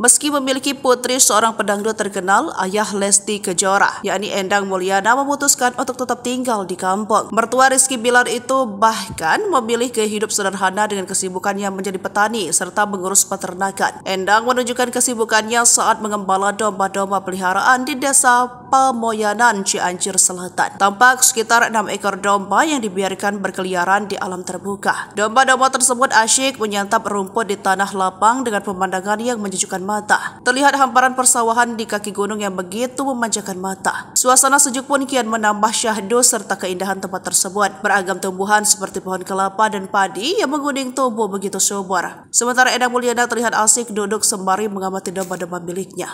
Meski memiliki putri seorang pedangdut terkenal, ayah Lesti Kejora, yakni Endang Mulyana memutuskan untuk tetap tinggal di kampung. Mertua Rizky Bilar itu bahkan memilih kehidup sederhana dengan kesibukannya menjadi petani serta mengurus peternakan. Endang menunjukkan kesibukannya saat mengembala domba-domba peliharaan di desa Pemoyanan Cianjur Selatan. Tampak sekitar enam ekor domba yang dibiarkan berkeliaran di alam terbuka. Domba-domba tersebut asyik menyantap rumput di tanah lapang dengan pemandangan yang menyejukkan mata. Terlihat hamparan persawahan di kaki gunung yang begitu memanjakan mata. Suasana sejuk pun kian menambah syahdu serta keindahan tempat tersebut. Beragam tumbuhan seperti pohon kelapa dan padi yang menguning tubuh begitu subur. Sementara Eda Mulyana terlihat asyik duduk sembari mengamati domba-domba miliknya.